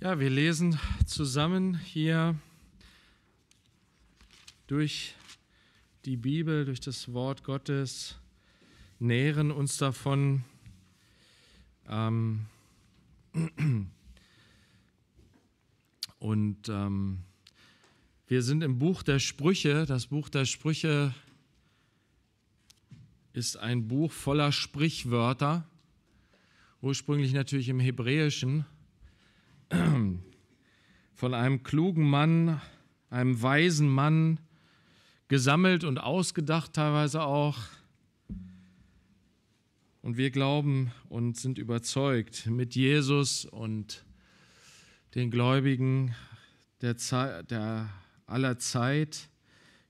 Ja, wir lesen zusammen hier durch die Bibel, durch das Wort Gottes, nähren uns davon. Ähm, und ähm, wir sind im Buch der Sprüche. Das Buch der Sprüche ist ein Buch voller Sprichwörter, ursprünglich natürlich im Hebräischen von einem klugen Mann, einem weisen Mann gesammelt und ausgedacht teilweise auch. Und wir glauben und sind überzeugt, mit Jesus und den Gläubigen der, Zeit, der aller Zeit,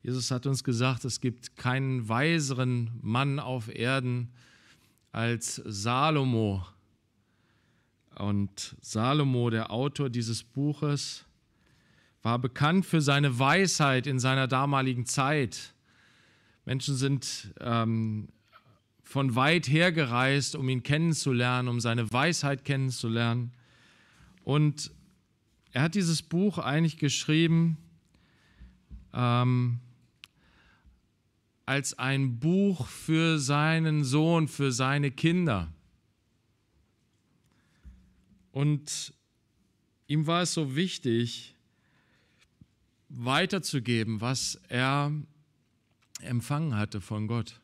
Jesus hat uns gesagt, es gibt keinen weiseren Mann auf Erden als Salomo, und Salomo, der Autor dieses Buches, war bekannt für seine Weisheit in seiner damaligen Zeit. Menschen sind ähm, von weit her gereist, um ihn kennenzulernen, um seine Weisheit kennenzulernen. Und er hat dieses Buch eigentlich geschrieben ähm, als ein Buch für seinen Sohn, für seine Kinder. Und ihm war es so wichtig, weiterzugeben, was er empfangen hatte von Gott.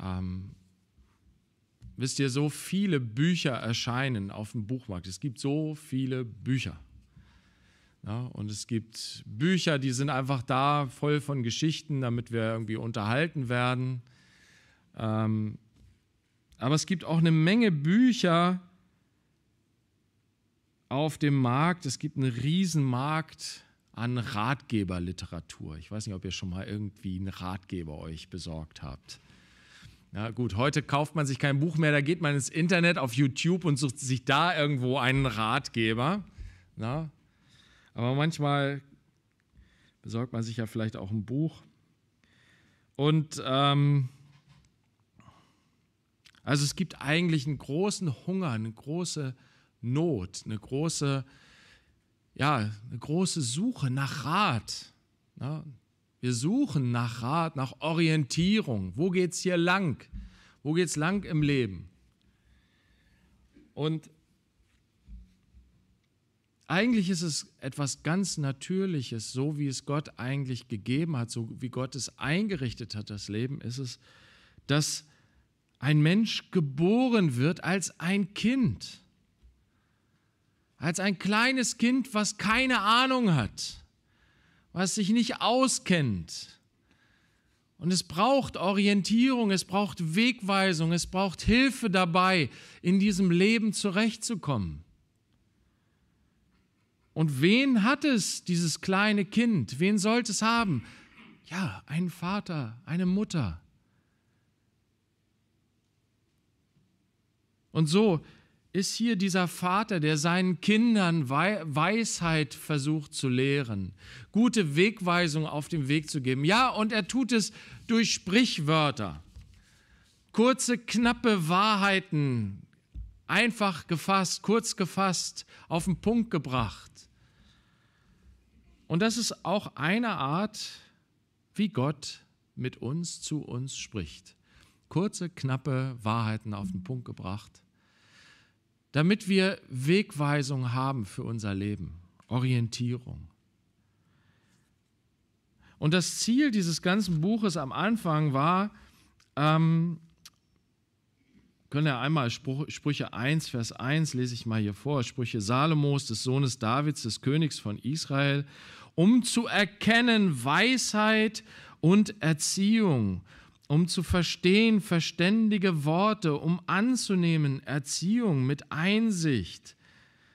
Ähm, wisst ihr, so viele Bücher erscheinen auf dem Buchmarkt. Es gibt so viele Bücher. Ja, und es gibt Bücher, die sind einfach da, voll von Geschichten, damit wir irgendwie unterhalten werden. Ähm, aber es gibt auch eine Menge Bücher, auf dem Markt, es gibt einen Riesenmarkt an Ratgeberliteratur. Ich weiß nicht, ob ihr schon mal irgendwie einen Ratgeber euch besorgt habt. Na gut, heute kauft man sich kein Buch mehr, da geht man ins Internet, auf YouTube und sucht sich da irgendwo einen Ratgeber. Na? Aber manchmal besorgt man sich ja vielleicht auch ein Buch. Und ähm, also es gibt eigentlich einen großen Hunger, eine große Not, eine große, ja, eine große Suche nach Rat. Ja, wir suchen nach Rat, nach Orientierung. Wo geht es hier lang? Wo geht es lang im Leben? Und eigentlich ist es etwas ganz Natürliches, so wie es Gott eigentlich gegeben hat, so wie Gott es eingerichtet hat, das Leben, ist es, dass ein Mensch geboren wird als ein Kind als ein kleines Kind, was keine Ahnung hat, was sich nicht auskennt. Und es braucht Orientierung, es braucht Wegweisung, es braucht Hilfe dabei, in diesem Leben zurechtzukommen. Und wen hat es, dieses kleine Kind? Wen sollte es haben? Ja, einen Vater, eine Mutter. Und so ist hier dieser Vater, der seinen Kindern Weisheit versucht zu lehren, gute Wegweisung auf dem Weg zu geben. Ja, und er tut es durch Sprichwörter, kurze, knappe Wahrheiten, einfach gefasst, kurz gefasst, auf den Punkt gebracht. Und das ist auch eine Art, wie Gott mit uns zu uns spricht. Kurze, knappe Wahrheiten auf den Punkt gebracht damit wir Wegweisung haben für unser Leben, Orientierung. Und das Ziel dieses ganzen Buches am Anfang war, ähm, können ja einmal Spruch, Sprüche 1, Vers 1 lese ich mal hier vor, Sprüche Salomos, des Sohnes Davids, des Königs von Israel, um zu erkennen Weisheit und Erziehung um zu verstehen, verständige Worte, um anzunehmen, Erziehung mit Einsicht,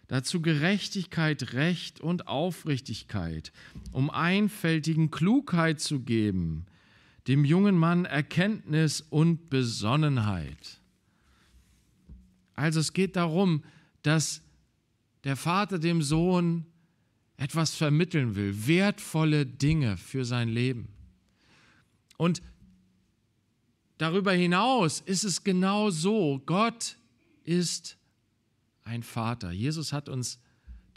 dazu Gerechtigkeit, Recht und Aufrichtigkeit, um einfältigen Klugheit zu geben, dem jungen Mann Erkenntnis und Besonnenheit. Also es geht darum, dass der Vater dem Sohn etwas vermitteln will, wertvolle Dinge für sein Leben. Und Darüber hinaus ist es genau so, Gott ist ein Vater. Jesus hat uns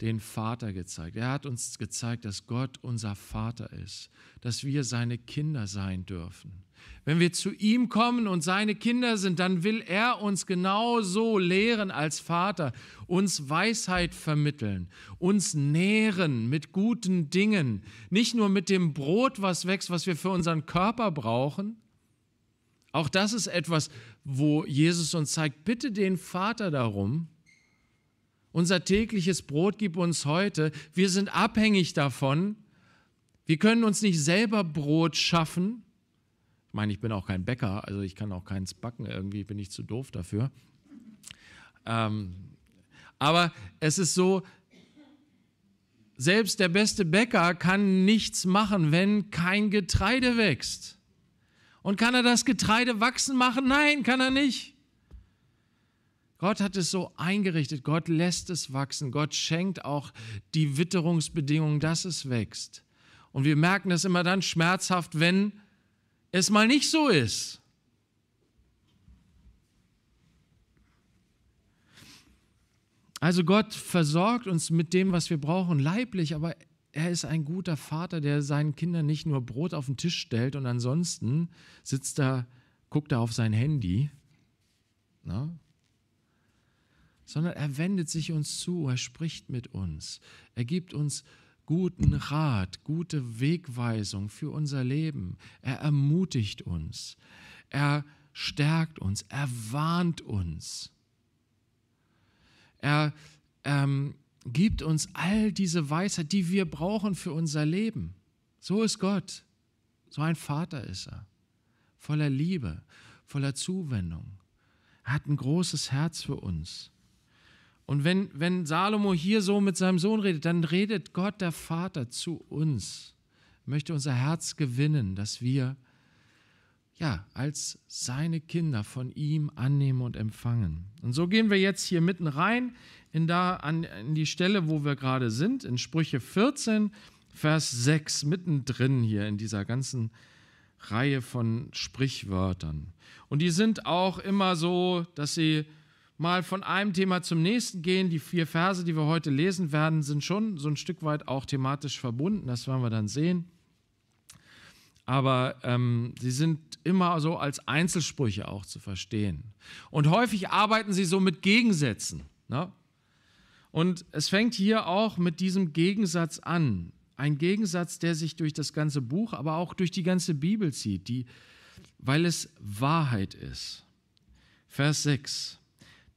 den Vater gezeigt. Er hat uns gezeigt, dass Gott unser Vater ist, dass wir seine Kinder sein dürfen. Wenn wir zu ihm kommen und seine Kinder sind, dann will er uns genauso lehren als Vater, uns Weisheit vermitteln, uns nähren mit guten Dingen, nicht nur mit dem Brot, was wächst, was wir für unseren Körper brauchen, auch das ist etwas, wo Jesus uns zeigt, bitte den Vater darum, unser tägliches Brot gib uns heute. Wir sind abhängig davon. Wir können uns nicht selber Brot schaffen. Ich meine, ich bin auch kein Bäcker, also ich kann auch keins backen. Irgendwie bin ich zu doof dafür. Ähm, aber es ist so, selbst der beste Bäcker kann nichts machen, wenn kein Getreide wächst. Und kann er das Getreide wachsen machen? Nein, kann er nicht. Gott hat es so eingerichtet. Gott lässt es wachsen. Gott schenkt auch die Witterungsbedingungen, dass es wächst. Und wir merken das immer dann schmerzhaft, wenn es mal nicht so ist. Also Gott versorgt uns mit dem, was wir brauchen, leiblich, aber er ist ein guter Vater, der seinen Kindern nicht nur Brot auf den Tisch stellt und ansonsten sitzt er, guckt er auf sein Handy, ne? sondern er wendet sich uns zu, er spricht mit uns, er gibt uns guten Rat, gute Wegweisung für unser Leben, er ermutigt uns, er stärkt uns, er warnt uns, er ähm, gibt uns all diese Weisheit, die wir brauchen für unser Leben. So ist Gott. So ein Vater ist er. Voller Liebe, voller Zuwendung. Er hat ein großes Herz für uns. Und wenn, wenn Salomo hier so mit seinem Sohn redet, dann redet Gott der Vater zu uns, möchte unser Herz gewinnen, dass wir ja, als seine Kinder von ihm annehmen und empfangen. Und so gehen wir jetzt hier mitten rein in da an in die Stelle, wo wir gerade sind, in Sprüche 14, Vers 6, mittendrin hier in dieser ganzen Reihe von Sprichwörtern. Und die sind auch immer so, dass sie mal von einem Thema zum nächsten gehen. Die vier Verse, die wir heute lesen werden, sind schon so ein Stück weit auch thematisch verbunden. Das werden wir dann sehen. Aber ähm, sie sind immer so als Einzelsprüche auch zu verstehen. Und häufig arbeiten sie so mit Gegensätzen. Ne? Und es fängt hier auch mit diesem Gegensatz an. Ein Gegensatz, der sich durch das ganze Buch, aber auch durch die ganze Bibel zieht, die, weil es Wahrheit ist. Vers 6.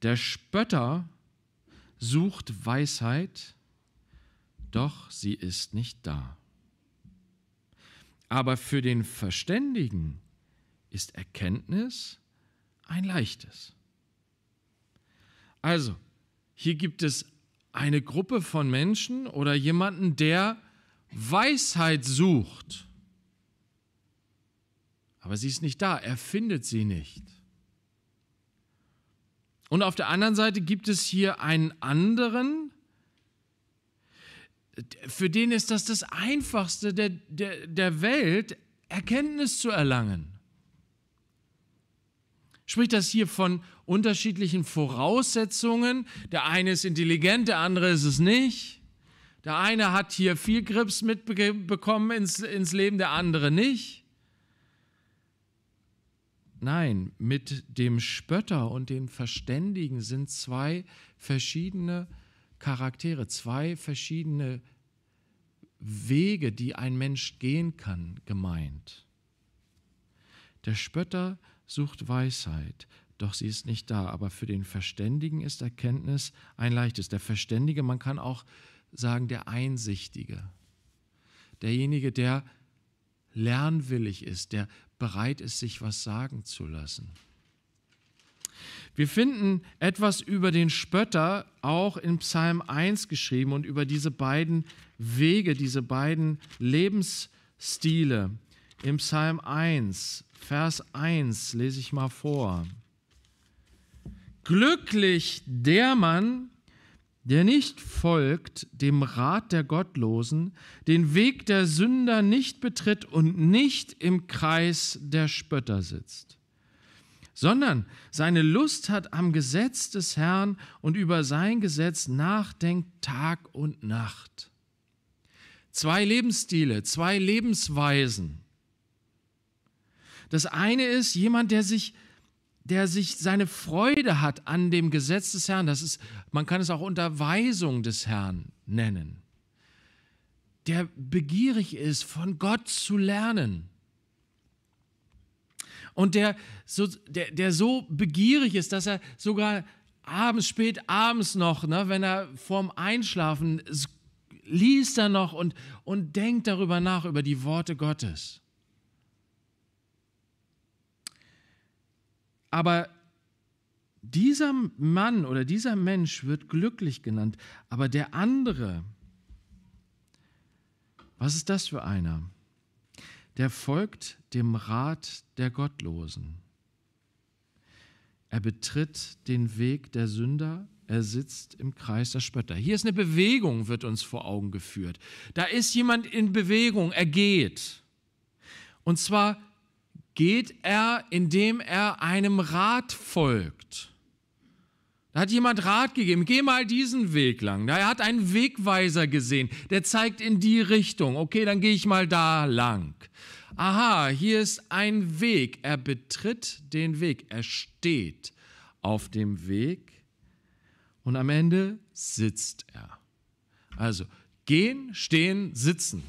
Der Spötter sucht Weisheit, doch sie ist nicht da. Aber für den Verständigen ist Erkenntnis ein leichtes. Also, hier gibt es eine Gruppe von Menschen oder jemanden, der Weisheit sucht. Aber sie ist nicht da, er findet sie nicht. Und auf der anderen Seite gibt es hier einen anderen, für den ist das das Einfachste der, der, der Welt, Erkenntnis zu erlangen. Spricht das hier von, unterschiedlichen Voraussetzungen. Der eine ist intelligent, der andere ist es nicht. Der eine hat hier viel Grips mitbekommen ins, ins Leben, der andere nicht. Nein, mit dem Spötter und dem Verständigen sind zwei verschiedene Charaktere, zwei verschiedene Wege, die ein Mensch gehen kann, gemeint. Der Spötter sucht Weisheit, doch sie ist nicht da. Aber für den Verständigen ist Erkenntnis ein leichtes. Der Verständige, man kann auch sagen, der Einsichtige, derjenige, der lernwillig ist, der bereit ist, sich was sagen zu lassen. Wir finden etwas über den Spötter auch in Psalm 1 geschrieben und über diese beiden Wege, diese beiden Lebensstile. Im Psalm 1, Vers 1 lese ich mal vor. Glücklich der Mann, der nicht folgt dem Rat der Gottlosen, den Weg der Sünder nicht betritt und nicht im Kreis der Spötter sitzt, sondern seine Lust hat am Gesetz des Herrn und über sein Gesetz nachdenkt Tag und Nacht. Zwei Lebensstile, zwei Lebensweisen. Das eine ist jemand, der sich der sich seine Freude hat an dem Gesetz des Herrn, das ist, man kann es auch Unterweisung des Herrn nennen, der begierig ist, von Gott zu lernen. Und der so, der, der so begierig ist, dass er sogar abends, spät abends noch, ne, wenn er vorm Einschlafen liest er noch und, und denkt darüber nach, über die Worte Gottes. Aber dieser Mann oder dieser Mensch wird glücklich genannt, aber der andere, was ist das für einer? Der folgt dem Rat der Gottlosen. Er betritt den Weg der Sünder, er sitzt im Kreis der Spötter. Hier ist eine Bewegung, wird uns vor Augen geführt. Da ist jemand in Bewegung, er geht. Und zwar geht er, indem er einem Rat folgt. Da hat jemand Rat gegeben, geh mal diesen Weg lang. Er hat einen Wegweiser gesehen, der zeigt in die Richtung. Okay, dann gehe ich mal da lang. Aha, hier ist ein Weg. Er betritt den Weg. Er steht auf dem Weg und am Ende sitzt er. Also gehen, stehen, sitzen.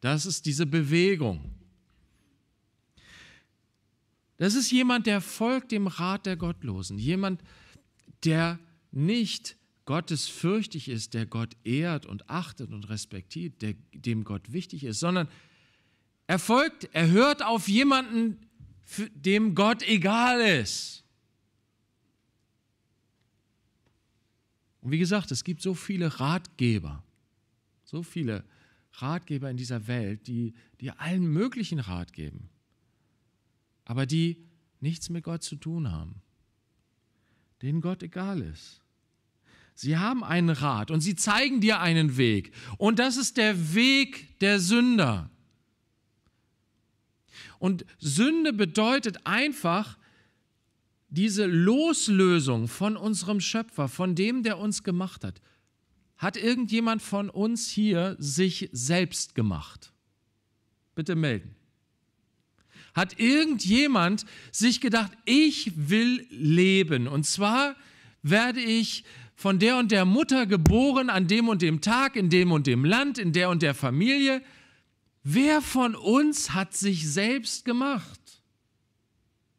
Das ist diese Bewegung. Das ist jemand, der folgt dem Rat der Gottlosen. Jemand, der nicht gottesfürchtig ist, der Gott ehrt und achtet und respektiert, der, dem Gott wichtig ist, sondern er folgt, er hört auf jemanden, dem Gott egal ist. Und wie gesagt, es gibt so viele Ratgeber, so viele Ratgeber in dieser Welt, die dir allen möglichen Rat geben aber die nichts mit Gott zu tun haben, denen Gott egal ist. Sie haben einen Rat und sie zeigen dir einen Weg. Und das ist der Weg der Sünder. Und Sünde bedeutet einfach diese Loslösung von unserem Schöpfer, von dem, der uns gemacht hat. Hat irgendjemand von uns hier sich selbst gemacht? Bitte melden hat irgendjemand sich gedacht, ich will leben. Und zwar werde ich von der und der Mutter geboren, an dem und dem Tag, in dem und dem Land, in der und der Familie. Wer von uns hat sich selbst gemacht?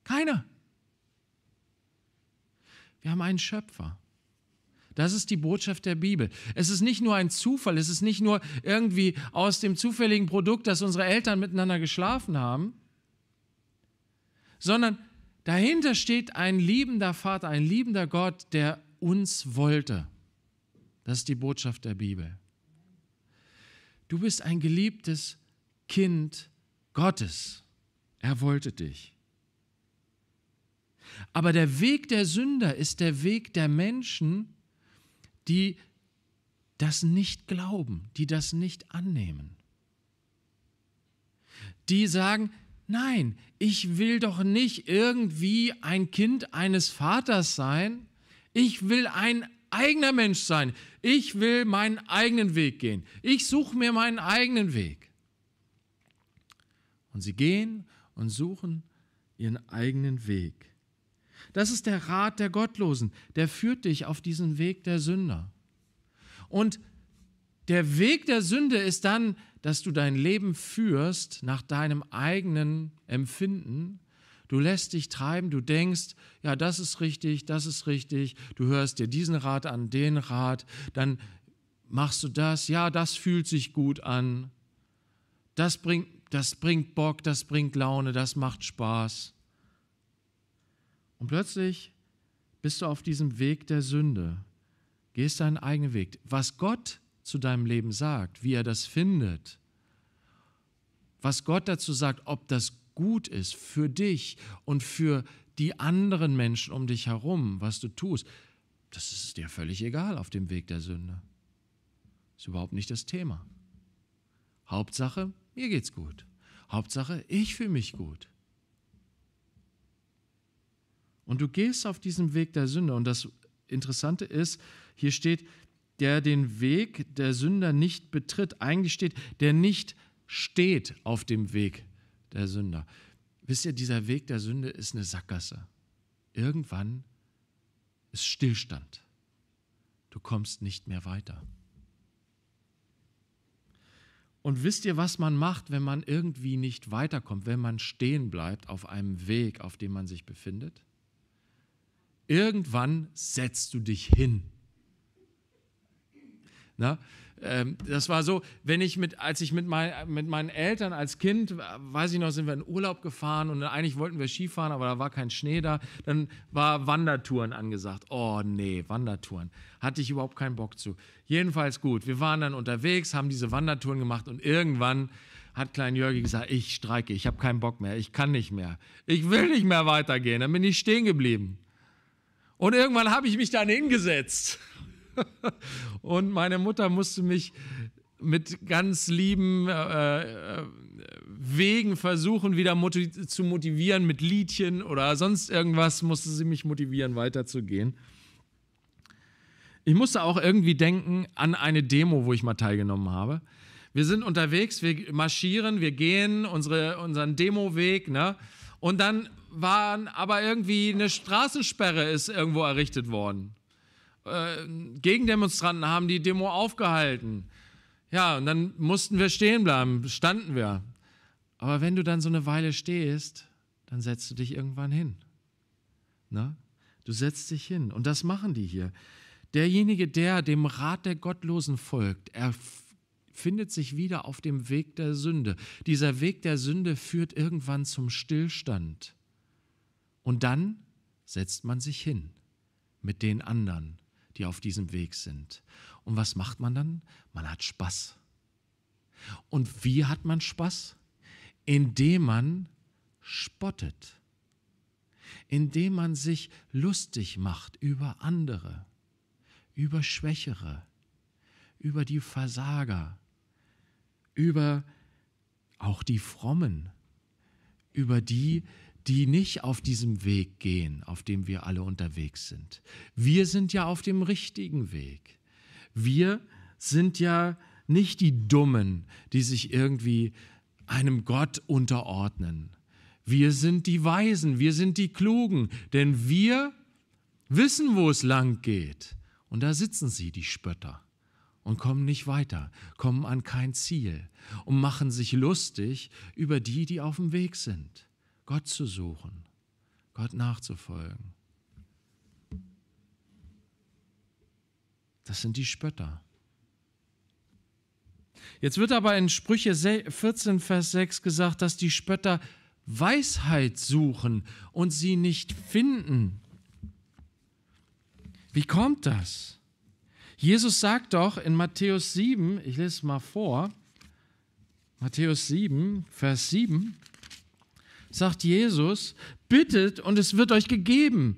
Keiner. Wir haben einen Schöpfer. Das ist die Botschaft der Bibel. Es ist nicht nur ein Zufall, es ist nicht nur irgendwie aus dem zufälligen Produkt, dass unsere Eltern miteinander geschlafen haben, sondern dahinter steht ein liebender Vater, ein liebender Gott, der uns wollte. Das ist die Botschaft der Bibel. Du bist ein geliebtes Kind Gottes. Er wollte dich. Aber der Weg der Sünder ist der Weg der Menschen, die das nicht glauben, die das nicht annehmen. Die sagen, Nein, ich will doch nicht irgendwie ein Kind eines Vaters sein. Ich will ein eigener Mensch sein. Ich will meinen eigenen Weg gehen. Ich suche mir meinen eigenen Weg. Und sie gehen und suchen ihren eigenen Weg. Das ist der Rat der Gottlosen. Der führt dich auf diesen Weg der Sünder. Und der Weg der Sünde ist dann dass du dein Leben führst nach deinem eigenen Empfinden. Du lässt dich treiben, du denkst, ja, das ist richtig, das ist richtig, du hörst dir diesen Rat an, den Rat, dann machst du das, ja, das fühlt sich gut an, das bringt, das bringt Bock, das bringt Laune, das macht Spaß. Und plötzlich bist du auf diesem Weg der Sünde, gehst deinen eigenen Weg. Was Gott zu deinem Leben sagt, wie er das findet, was Gott dazu sagt, ob das gut ist für dich und für die anderen Menschen um dich herum, was du tust, das ist dir völlig egal auf dem Weg der Sünde. Ist überhaupt nicht das Thema. Hauptsache, mir geht's gut. Hauptsache, ich fühle mich gut. Und du gehst auf diesem Weg der Sünde. Und das Interessante ist, hier steht, der den Weg der Sünder nicht betritt. Eigentlich steht, der nicht steht auf dem Weg der Sünder. Wisst ihr, dieser Weg der Sünde ist eine Sackgasse. Irgendwann ist Stillstand. Du kommst nicht mehr weiter. Und wisst ihr, was man macht, wenn man irgendwie nicht weiterkommt, wenn man stehen bleibt auf einem Weg, auf dem man sich befindet? Irgendwann setzt du dich hin na? Ne? Ähm, das war so, wenn ich mit, als ich mit, mein, mit meinen Eltern als Kind, äh, weiß ich noch, sind wir in Urlaub gefahren und eigentlich wollten wir Skifahren, aber da war kein Schnee da. Dann war Wandertouren angesagt. Oh nee, Wandertouren. Hatte ich überhaupt keinen Bock zu. Jedenfalls gut. Wir waren dann unterwegs, haben diese Wandertouren gemacht und irgendwann hat Klein Jörgi gesagt, ich streike, ich habe keinen Bock mehr, ich kann nicht mehr. Ich will nicht mehr weitergehen. Dann bin ich stehen geblieben. Und irgendwann habe ich mich dann hingesetzt. und meine Mutter musste mich mit ganz lieben äh, äh, Wegen versuchen, wieder motiv zu motivieren mit Liedchen oder sonst irgendwas, musste sie mich motivieren, weiterzugehen. Ich musste auch irgendwie denken an eine Demo, wo ich mal teilgenommen habe. Wir sind unterwegs, wir marschieren, wir gehen unsere, unseren Demoweg, ne? Und dann waren aber irgendwie eine Straßensperre ist irgendwo errichtet worden äh, Gegendemonstranten haben die Demo aufgehalten. Ja, und dann mussten wir stehen bleiben, standen wir. Aber wenn du dann so eine Weile stehst, dann setzt du dich irgendwann hin. Na? Ne? Du setzt dich hin. Und das machen die hier. Derjenige, der dem Rat der Gottlosen folgt, er findet sich wieder auf dem Weg der Sünde. Dieser Weg der Sünde führt irgendwann zum Stillstand. Und dann setzt man sich hin mit den anderen die auf diesem Weg sind. Und was macht man dann? Man hat Spaß. Und wie hat man Spaß? Indem man spottet, indem man sich lustig macht über andere, über Schwächere, über die Versager, über auch die Frommen, über die, die die nicht auf diesem Weg gehen, auf dem wir alle unterwegs sind. Wir sind ja auf dem richtigen Weg. Wir sind ja nicht die Dummen, die sich irgendwie einem Gott unterordnen. Wir sind die Weisen, wir sind die Klugen, denn wir wissen, wo es lang geht. Und da sitzen sie, die Spötter, und kommen nicht weiter, kommen an kein Ziel und machen sich lustig über die, die auf dem Weg sind. Gott zu suchen, Gott nachzufolgen. Das sind die Spötter. Jetzt wird aber in Sprüche 14, Vers 6 gesagt, dass die Spötter Weisheit suchen und sie nicht finden. Wie kommt das? Jesus sagt doch in Matthäus 7, ich lese es mal vor, Matthäus 7, Vers 7, sagt Jesus, bittet und es wird euch gegeben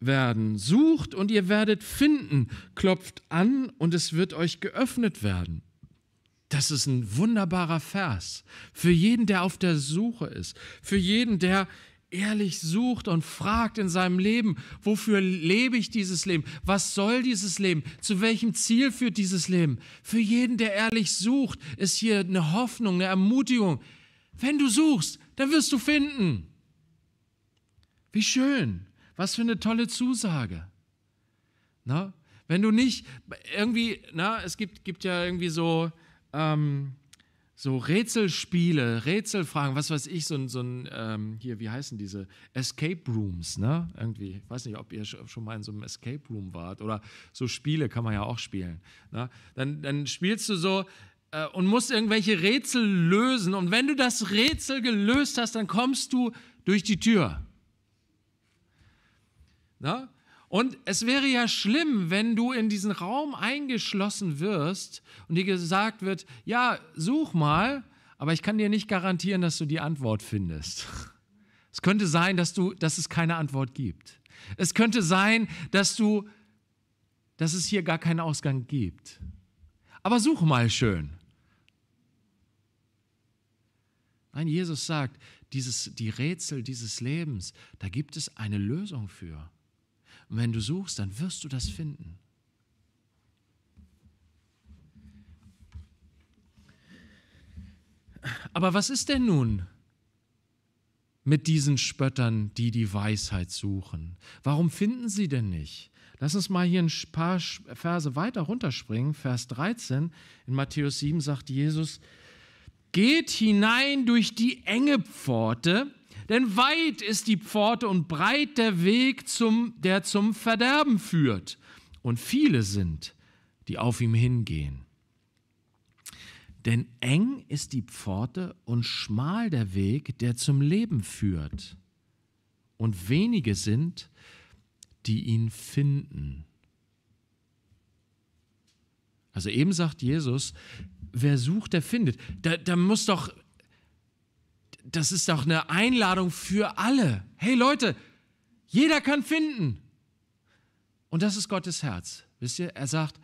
werden. Sucht und ihr werdet finden. Klopft an und es wird euch geöffnet werden. Das ist ein wunderbarer Vers für jeden, der auf der Suche ist, für jeden, der ehrlich sucht und fragt in seinem Leben, wofür lebe ich dieses Leben? Was soll dieses Leben? Zu welchem Ziel führt dieses Leben? Für jeden, der ehrlich sucht, ist hier eine Hoffnung, eine Ermutigung. Wenn du suchst, dann wirst du finden. Wie schön, was für eine tolle Zusage. Na, wenn du nicht irgendwie, na, es gibt, gibt ja irgendwie so, ähm, so Rätselspiele, Rätselfragen, was weiß ich, so ein, so ein ähm, hier, wie heißen diese? Escape Rooms, ne? Irgendwie, ich weiß nicht, ob ihr schon mal in so einem Escape Room wart oder so Spiele kann man ja auch spielen. Ne? Dann, dann spielst du so, äh, und musst irgendwelche Rätsel lösen. Und wenn du das Rätsel gelöst hast, dann kommst du durch die Tür. Na? Und es wäre ja schlimm, wenn du in diesen Raum eingeschlossen wirst und dir gesagt wird, ja, such mal, aber ich kann dir nicht garantieren, dass du die Antwort findest. Es könnte sein, dass, du, dass es keine Antwort gibt. Es könnte sein, dass, du, dass es hier gar keinen Ausgang gibt. Aber such mal schön. Nein, Jesus sagt, dieses, die Rätsel dieses Lebens, da gibt es eine Lösung für. Und wenn du suchst, dann wirst du das finden. Aber was ist denn nun mit diesen Spöttern, die die Weisheit suchen? Warum finden sie denn nicht? Lass uns mal hier ein paar Verse weiter runterspringen. Vers 13 in Matthäus 7 sagt Jesus, Geht hinein durch die enge Pforte, denn weit ist die Pforte und breit der Weg, zum, der zum Verderben führt. Und viele sind, die auf ihm hingehen. Denn eng ist die Pforte und schmal der Weg, der zum Leben führt. Und wenige sind, die ihn finden. Also eben sagt Jesus, wer sucht, der findet. Da, da muss doch, das ist doch eine Einladung für alle. Hey Leute, jeder kann finden. Und das ist Gottes Herz. Wisst ihr, er sagt,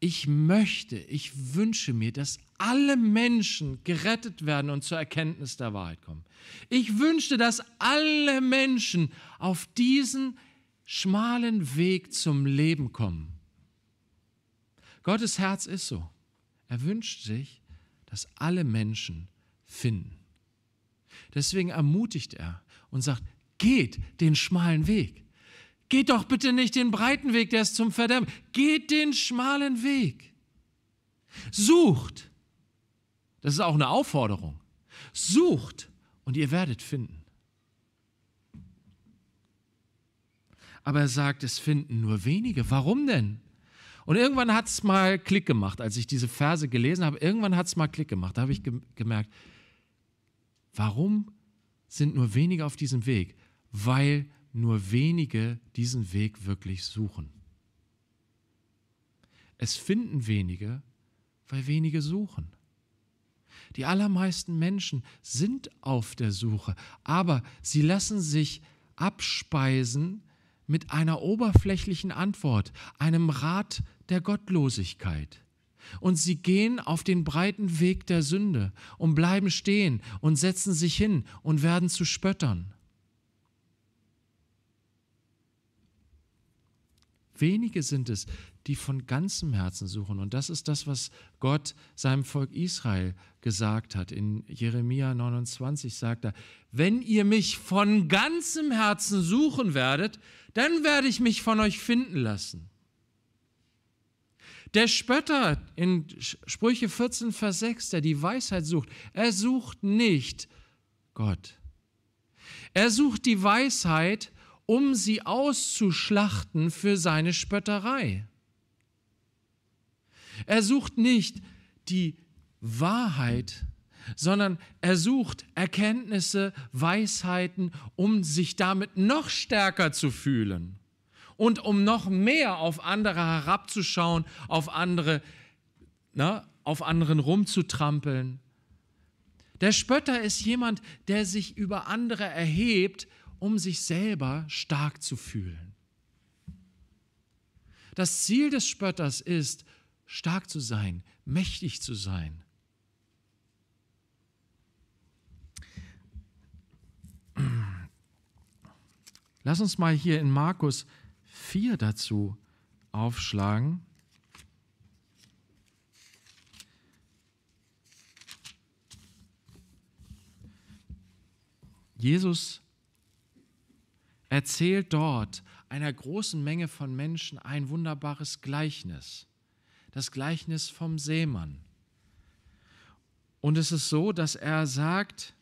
ich möchte, ich wünsche mir, dass alle Menschen gerettet werden und zur Erkenntnis der Wahrheit kommen. Ich wünschte, dass alle Menschen auf diesen schmalen Weg zum Leben kommen. Gottes Herz ist so. Er wünscht sich, dass alle Menschen finden. Deswegen ermutigt er und sagt, geht den schmalen Weg. Geht doch bitte nicht den breiten Weg, der ist zum Verderben. Geht den schmalen Weg. Sucht. Das ist auch eine Aufforderung. Sucht und ihr werdet finden. Aber er sagt, es finden nur wenige. Warum denn? Und irgendwann hat es mal Klick gemacht, als ich diese Verse gelesen habe. Irgendwann hat es mal Klick gemacht. Da habe ich ge gemerkt, warum sind nur wenige auf diesem Weg? Weil nur wenige diesen Weg wirklich suchen. Es finden wenige, weil wenige suchen. Die allermeisten Menschen sind auf der Suche, aber sie lassen sich abspeisen mit einer oberflächlichen Antwort, einem Rat der Gottlosigkeit. Und sie gehen auf den breiten Weg der Sünde und bleiben stehen und setzen sich hin und werden zu Spöttern. Wenige sind es, die von ganzem Herzen suchen. Und das ist das, was Gott seinem Volk Israel gesagt hat. In Jeremia 29 sagt er, wenn ihr mich von ganzem Herzen suchen werdet, dann werde ich mich von euch finden lassen. Der Spötter in Sprüche 14, Vers 6, der die Weisheit sucht, er sucht nicht Gott. Er sucht die Weisheit, um sie auszuschlachten für seine Spötterei. Er sucht nicht die Wahrheit, sondern er sucht Erkenntnisse, Weisheiten, um sich damit noch stärker zu fühlen und um noch mehr auf andere herabzuschauen, auf andere, ne, auf anderen rumzutrampeln. Der Spötter ist jemand, der sich über andere erhebt, um sich selber stark zu fühlen. Das Ziel des Spötters ist, stark zu sein, mächtig zu sein. Lass uns mal hier in Markus 4 dazu aufschlagen. Jesus erzählt dort einer großen Menge von Menschen ein wunderbares Gleichnis, das Gleichnis vom Seemann. Und es ist so, dass er sagt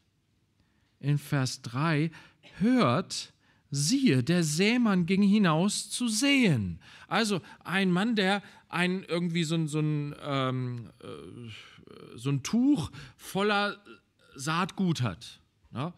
in Vers 3, hört, siehe, der Sämann ging hinaus zu sehen. Also ein Mann, der ein irgendwie so, so, ein, ähm, äh, so ein Tuch voller Saatgut hat. Ja?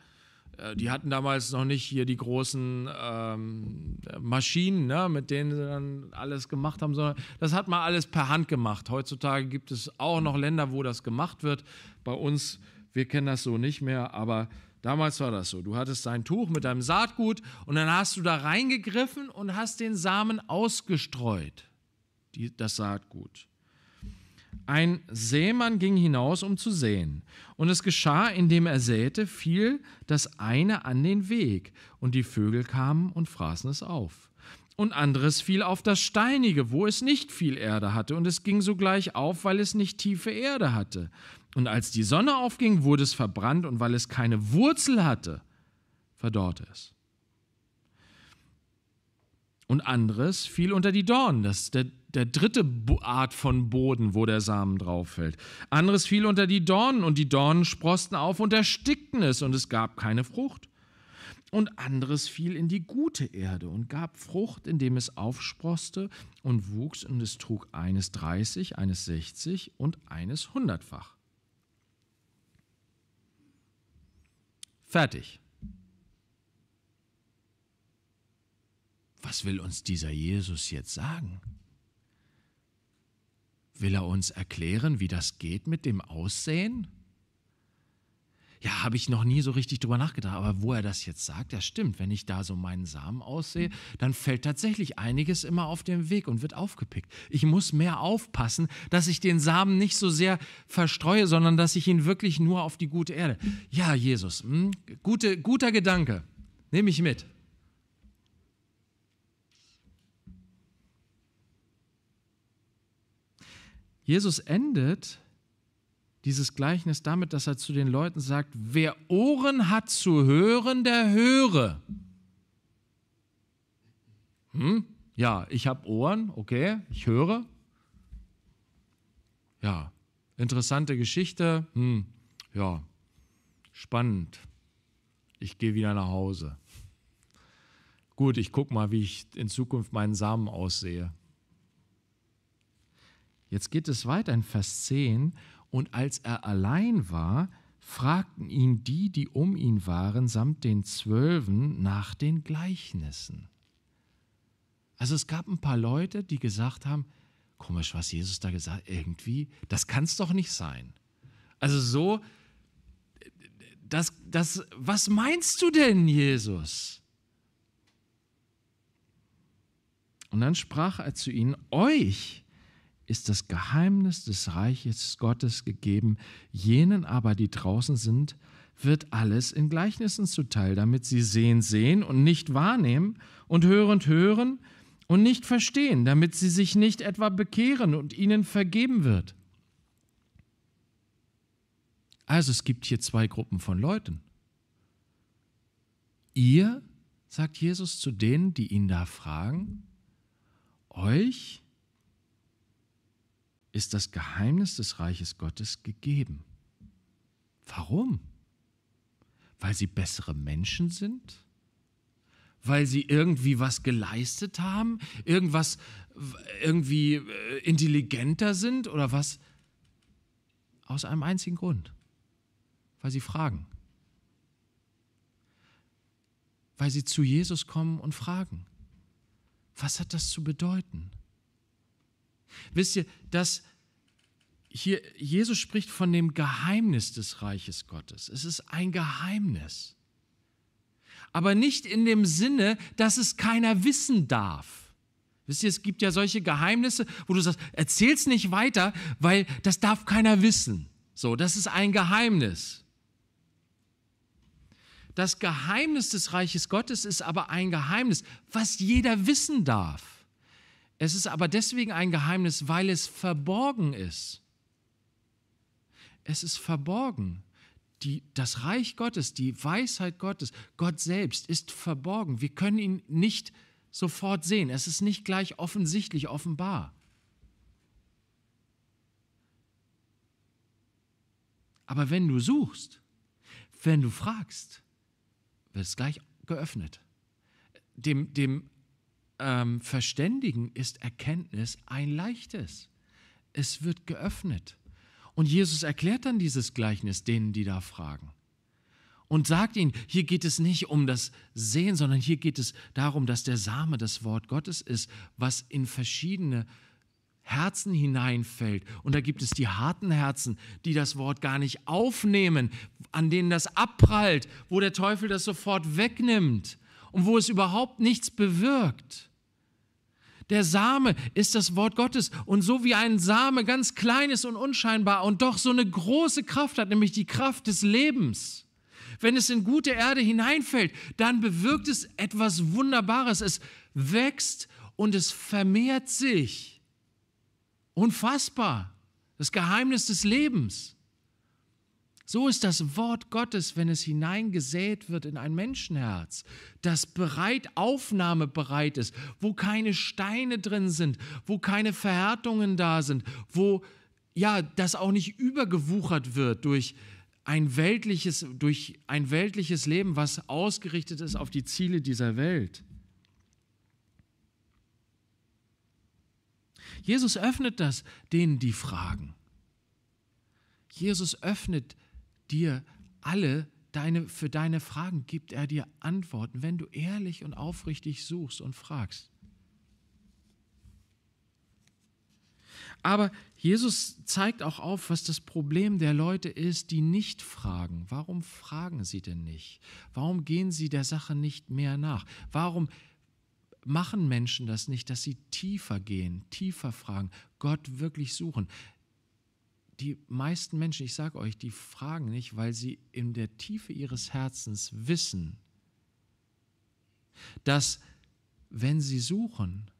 Äh, die hatten damals noch nicht hier die großen ähm, Maschinen, ne, mit denen sie dann alles gemacht haben, sondern das hat man alles per Hand gemacht. Heutzutage gibt es auch noch Länder, wo das gemacht wird. Bei uns, wir kennen das so nicht mehr, aber Damals war das so. Du hattest dein Tuch mit deinem Saatgut und dann hast du da reingegriffen und hast den Samen ausgestreut, die, das Saatgut. Ein Sämann ging hinaus, um zu säen. Und es geschah, indem er säte, fiel das eine an den Weg, und die Vögel kamen und fraßen es auf. Und anderes fiel auf das Steinige, wo es nicht viel Erde hatte, und es ging sogleich auf, weil es nicht tiefe Erde hatte. Und als die Sonne aufging, wurde es verbrannt und weil es keine Wurzel hatte, verdorrte es. Und anderes fiel unter die Dornen, das ist der, der dritte Art von Boden, wo der Samen drauf fällt. Anderes fiel unter die Dornen und die Dornen sprosten auf und erstickten es und es gab keine Frucht. Und anderes fiel in die gute Erde und gab Frucht, indem es aufsproste und wuchs und es trug eines 30, eines 60 und eines hundertfach. Fertig. Was will uns dieser Jesus jetzt sagen? Will er uns erklären, wie das geht mit dem Aussehen? ja, habe ich noch nie so richtig drüber nachgedacht. Aber wo er das jetzt sagt, das stimmt. Wenn ich da so meinen Samen aussehe, mhm. dann fällt tatsächlich einiges immer auf den Weg und wird aufgepickt. Ich muss mehr aufpassen, dass ich den Samen nicht so sehr verstreue, sondern dass ich ihn wirklich nur auf die gute Erde. Mhm. Ja, Jesus, mh, hm? gute, guter Gedanke. Nehme ich mit. Jesus endet dieses Gleichnis damit, dass er zu den Leuten sagt, wer Ohren hat zu hören, der höre. Hm? Ja, ich habe Ohren, okay, ich höre. Ja, interessante Geschichte. Hm, ja, spannend. Ich gehe wieder nach Hause. Gut, ich gucke mal, wie ich in Zukunft meinen Samen aussehe. Jetzt geht es weiter in Vers 10. Und als er allein war, fragten ihn die, die um ihn waren, samt den Zwölfen nach den Gleichnissen. Also es gab ein paar Leute, die gesagt haben, komisch, was Jesus da gesagt hat, irgendwie, das kann es doch nicht sein. Also so, das, das, was meinst du denn, Jesus? Und dann sprach er zu ihnen, euch ist das Geheimnis des Reiches Gottes gegeben, jenen aber, die draußen sind, wird alles in Gleichnissen zuteil, damit sie sehen, sehen und nicht wahrnehmen und hören, hören und nicht verstehen, damit sie sich nicht etwa bekehren und ihnen vergeben wird. Also es gibt hier zwei Gruppen von Leuten. Ihr, sagt Jesus zu denen, die ihn da fragen, euch ist das Geheimnis des Reiches Gottes gegeben. Warum? Weil sie bessere Menschen sind? Weil sie irgendwie was geleistet haben? Irgendwas irgendwie äh, intelligenter sind oder was? Aus einem einzigen Grund. Weil sie fragen. Weil sie zu Jesus kommen und fragen. Was hat das zu bedeuten? Wisst ihr, dass hier Jesus spricht von dem Geheimnis des Reiches Gottes. Es ist ein Geheimnis. Aber nicht in dem Sinne, dass es keiner wissen darf. Wisst ihr, es gibt ja solche Geheimnisse, wo du sagst, erzähl's nicht weiter, weil das darf keiner wissen. So, das ist ein Geheimnis. Das Geheimnis des Reiches Gottes ist aber ein Geheimnis, was jeder wissen darf. Es ist aber deswegen ein Geheimnis, weil es verborgen ist. Es ist verborgen. Die, das Reich Gottes, die Weisheit Gottes, Gott selbst ist verborgen. Wir können ihn nicht sofort sehen. Es ist nicht gleich offensichtlich, offenbar. Aber wenn du suchst, wenn du fragst, wird es gleich geöffnet. Dem, dem ähm, verständigen, ist Erkenntnis ein leichtes. Es wird geöffnet. Und Jesus erklärt dann dieses Gleichnis denen, die da fragen. Und sagt ihnen, hier geht es nicht um das Sehen, sondern hier geht es darum, dass der Same das Wort Gottes ist, was in verschiedene Herzen hineinfällt. Und da gibt es die harten Herzen, die das Wort gar nicht aufnehmen, an denen das abprallt, wo der Teufel das sofort wegnimmt und wo es überhaupt nichts bewirkt. Der Same ist das Wort Gottes. Und so wie ein Same ganz klein ist und unscheinbar und doch so eine große Kraft hat, nämlich die Kraft des Lebens. Wenn es in gute Erde hineinfällt, dann bewirkt es etwas Wunderbares. Es wächst und es vermehrt sich. Unfassbar. Das Geheimnis des Lebens. So ist das Wort Gottes, wenn es hineingesät wird in ein Menschenherz, das bereit, aufnahmebereit ist, wo keine Steine drin sind, wo keine Verhärtungen da sind, wo ja, das auch nicht übergewuchert wird durch ein weltliches, durch ein weltliches Leben, was ausgerichtet ist auf die Ziele dieser Welt. Jesus öffnet das denen, die fragen. Jesus öffnet das dir alle deine, für deine Fragen gibt er dir Antworten, wenn du ehrlich und aufrichtig suchst und fragst. Aber Jesus zeigt auch auf, was das Problem der Leute ist, die nicht fragen. Warum fragen sie denn nicht? Warum gehen sie der Sache nicht mehr nach? Warum machen Menschen das nicht, dass sie tiefer gehen, tiefer fragen, Gott wirklich suchen? die meisten Menschen, ich sage euch, die fragen nicht, weil sie in der Tiefe ihres Herzens wissen, dass wenn sie suchen,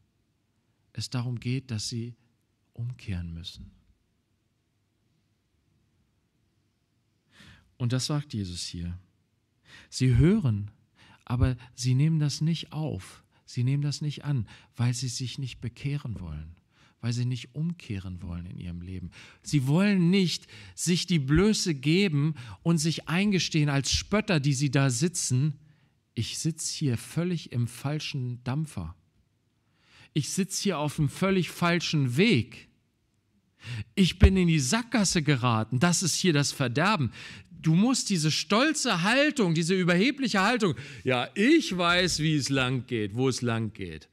es darum geht, dass sie umkehren müssen. Und das sagt Jesus hier. Sie hören, aber sie nehmen das nicht auf, sie nehmen das nicht an, weil sie sich nicht bekehren wollen weil sie nicht umkehren wollen in ihrem Leben. Sie wollen nicht sich die Blöße geben und sich eingestehen als Spötter, die sie da sitzen. Ich sitze hier völlig im falschen Dampfer. Ich sitze hier auf dem völlig falschen Weg. Ich bin in die Sackgasse geraten. Das ist hier das Verderben. Du musst diese stolze Haltung, diese überhebliche Haltung, ja, ich weiß, wie es lang geht, wo es lang geht.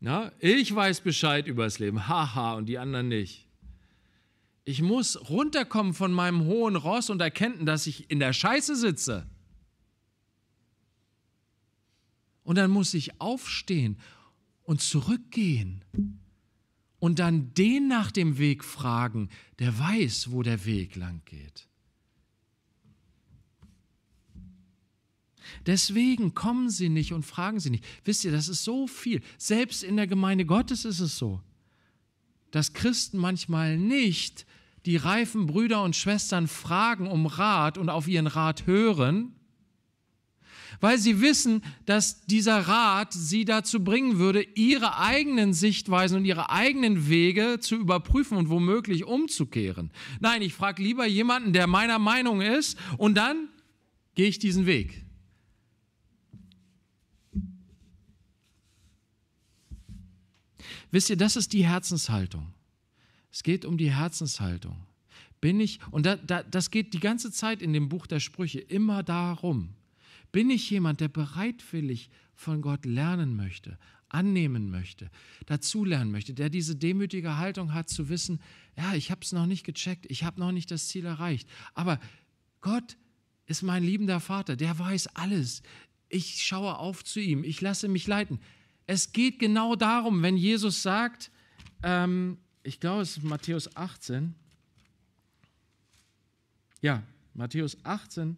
Na, ich weiß Bescheid über das Leben, haha, und die anderen nicht. Ich muss runterkommen von meinem hohen Ross und erkennen, dass ich in der Scheiße sitze. Und dann muss ich aufstehen und zurückgehen und dann den nach dem Weg fragen, der weiß, wo der Weg lang geht. Deswegen kommen sie nicht und fragen sie nicht. Wisst ihr, das ist so viel. Selbst in der Gemeinde Gottes ist es so, dass Christen manchmal nicht die reifen Brüder und Schwestern fragen um Rat und auf ihren Rat hören, weil sie wissen, dass dieser Rat sie dazu bringen würde, ihre eigenen Sichtweisen und ihre eigenen Wege zu überprüfen und womöglich umzukehren. Nein, ich frage lieber jemanden, der meiner Meinung ist, und dann gehe ich diesen Weg. Wisst ihr, das ist die Herzenshaltung. Es geht um die Herzenshaltung. Bin ich, und da, da, das geht die ganze Zeit in dem Buch der Sprüche immer darum. Bin ich jemand, der bereitwillig von Gott lernen möchte, annehmen möchte, dazulernen möchte, der diese demütige Haltung hat zu wissen, ja, ich habe es noch nicht gecheckt, ich habe noch nicht das Ziel erreicht, aber Gott ist mein liebender Vater, der weiß alles. Ich schaue auf zu ihm, ich lasse mich leiten. Es geht genau darum, wenn Jesus sagt, ähm, ich glaube, es ist Matthäus 18. Ja, Matthäus 18.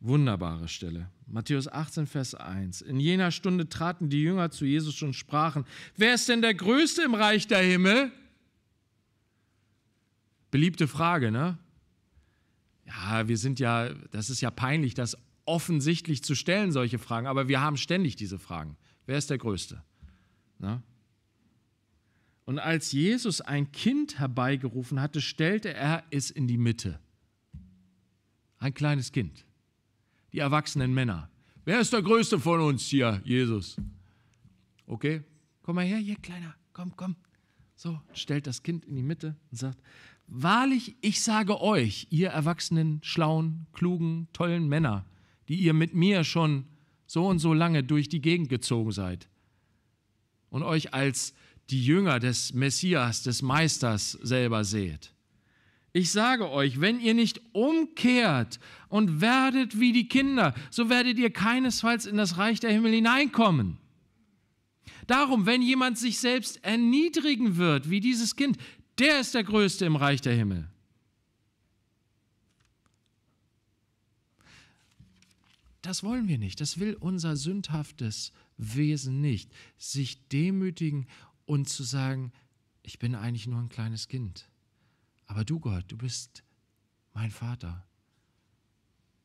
Wunderbare Stelle. Matthäus 18, Vers 1. In jener Stunde traten die Jünger zu Jesus und sprachen, wer ist denn der Größte im Reich der Himmel? Beliebte Frage, ne? Ja, wir sind ja, das ist ja peinlich, dass offensichtlich zu stellen, solche Fragen, aber wir haben ständig diese Fragen. Wer ist der Größte? Na? Und als Jesus ein Kind herbeigerufen hatte, stellte er es in die Mitte. Ein kleines Kind. Die erwachsenen Männer. Wer ist der Größte von uns hier? Jesus. Okay, komm mal her, hier, Kleiner. Komm, komm. So, stellt das Kind in die Mitte und sagt, wahrlich, ich sage euch, ihr erwachsenen, schlauen, klugen, tollen Männer, die ihr mit mir schon so und so lange durch die Gegend gezogen seid und euch als die Jünger des Messias, des Meisters selber seht. Ich sage euch, wenn ihr nicht umkehrt und werdet wie die Kinder, so werdet ihr keinesfalls in das Reich der Himmel hineinkommen. Darum, wenn jemand sich selbst erniedrigen wird, wie dieses Kind, der ist der Größte im Reich der Himmel. Das wollen wir nicht. Das will unser sündhaftes Wesen nicht. Sich demütigen und zu sagen, ich bin eigentlich nur ein kleines Kind. Aber du Gott, du bist mein Vater.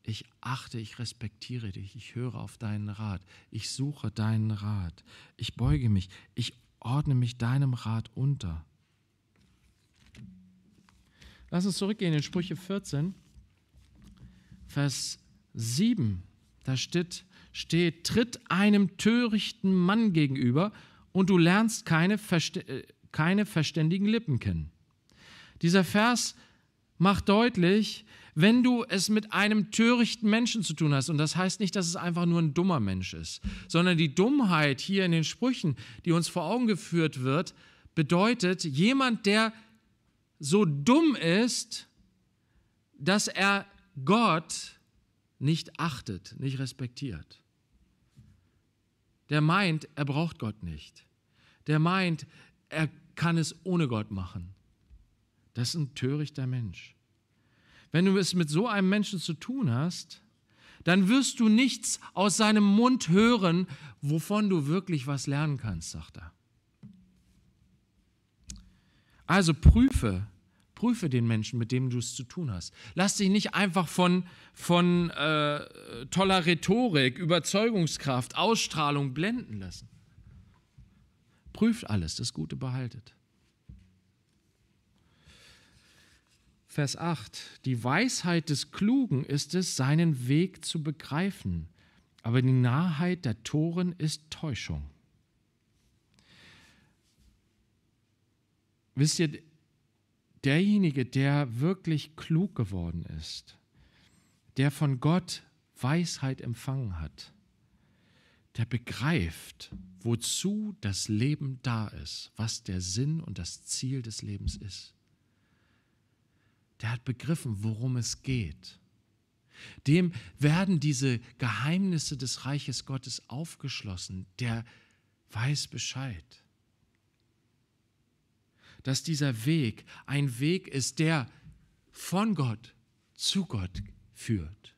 Ich achte, ich respektiere dich, ich höre auf deinen Rat, ich suche deinen Rat, ich beuge mich, ich ordne mich deinem Rat unter. Lass uns zurückgehen in Sprüche 14, Vers 7. Da steht, steht tritt einem törichten Mann gegenüber und du lernst keine, Verst äh, keine verständigen Lippen kennen. Dieser Vers macht deutlich, wenn du es mit einem törichten Menschen zu tun hast, und das heißt nicht, dass es einfach nur ein dummer Mensch ist, sondern die Dummheit hier in den Sprüchen, die uns vor Augen geführt wird, bedeutet jemand, der so dumm ist, dass er Gott nicht achtet, nicht respektiert. Der meint, er braucht Gott nicht. Der meint, er kann es ohne Gott machen. Das ist ein törichter Mensch. Wenn du es mit so einem Menschen zu tun hast, dann wirst du nichts aus seinem Mund hören, wovon du wirklich was lernen kannst, sagt er. Also prüfe, Prüfe den Menschen, mit dem du es zu tun hast. Lass dich nicht einfach von, von äh, toller Rhetorik, Überzeugungskraft, Ausstrahlung blenden lassen. Prüft alles, das Gute behaltet. Vers 8. Die Weisheit des Klugen ist es, seinen Weg zu begreifen, aber die Narrheit der Toren ist Täuschung. Wisst ihr, derjenige, der wirklich klug geworden ist, der von Gott Weisheit empfangen hat, der begreift, wozu das Leben da ist, was der Sinn und das Ziel des Lebens ist. Der hat begriffen, worum es geht. Dem werden diese Geheimnisse des Reiches Gottes aufgeschlossen. Der weiß Bescheid dass dieser Weg ein Weg ist, der von Gott zu Gott führt.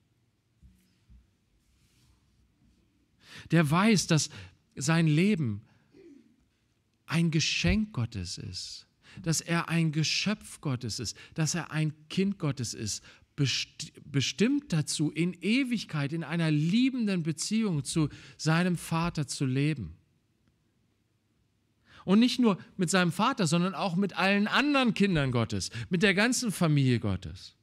Der weiß, dass sein Leben ein Geschenk Gottes ist, dass er ein Geschöpf Gottes ist, dass er ein Kind Gottes ist, bestimmt dazu, in Ewigkeit, in einer liebenden Beziehung zu seinem Vater zu leben. Und nicht nur mit seinem Vater, sondern auch mit allen anderen Kindern Gottes, mit der ganzen Familie Gottes.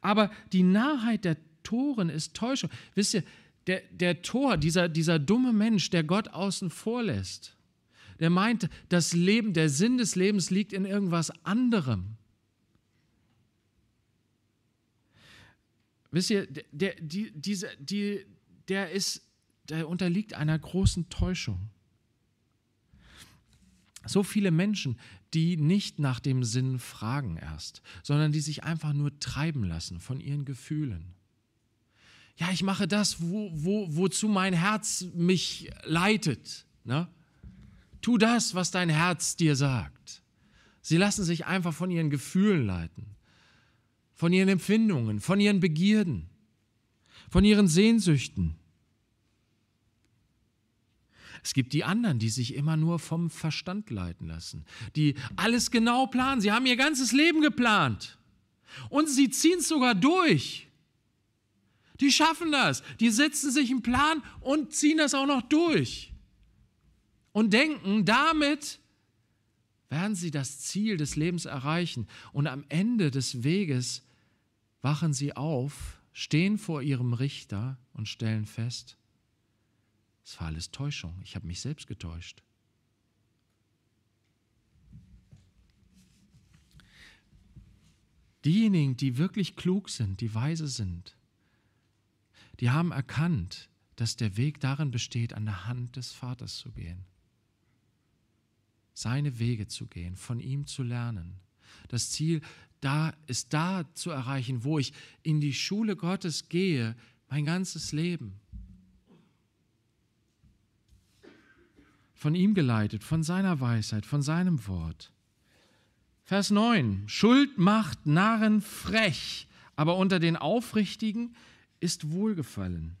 Aber die Narrheit der Toren ist Täuschung. Wisst ihr, der, der Tor, dieser, dieser dumme Mensch, der Gott außen vor lässt, der meint, das Leben, der Sinn des Lebens liegt in irgendwas anderem. Wisst ihr, der, die, diese, die, der ist der unterliegt einer großen Täuschung. So viele Menschen, die nicht nach dem Sinn fragen erst, sondern die sich einfach nur treiben lassen von ihren Gefühlen. Ja, ich mache das, wo, wo, wozu mein Herz mich leitet. Ne? Tu das, was dein Herz dir sagt. Sie lassen sich einfach von ihren Gefühlen leiten, von ihren Empfindungen, von ihren Begierden, von ihren Sehnsüchten. Es gibt die anderen, die sich immer nur vom Verstand leiten lassen, die alles genau planen. Sie haben ihr ganzes Leben geplant und sie ziehen es sogar durch. Die schaffen das. Die setzen sich einen Plan und ziehen das auch noch durch. Und denken, damit werden sie das Ziel des Lebens erreichen. Und am Ende des Weges wachen sie auf, stehen vor ihrem Richter und stellen fest, es war alles Täuschung. Ich habe mich selbst getäuscht. Diejenigen, die wirklich klug sind, die weise sind, die haben erkannt, dass der Weg darin besteht, an der Hand des Vaters zu gehen, seine Wege zu gehen, von ihm zu lernen. Das Ziel da ist da zu erreichen, wo ich in die Schule Gottes gehe, mein ganzes Leben. von ihm geleitet, von seiner Weisheit, von seinem Wort. Vers 9. Schuld macht Narren frech, aber unter den Aufrichtigen ist Wohlgefallen.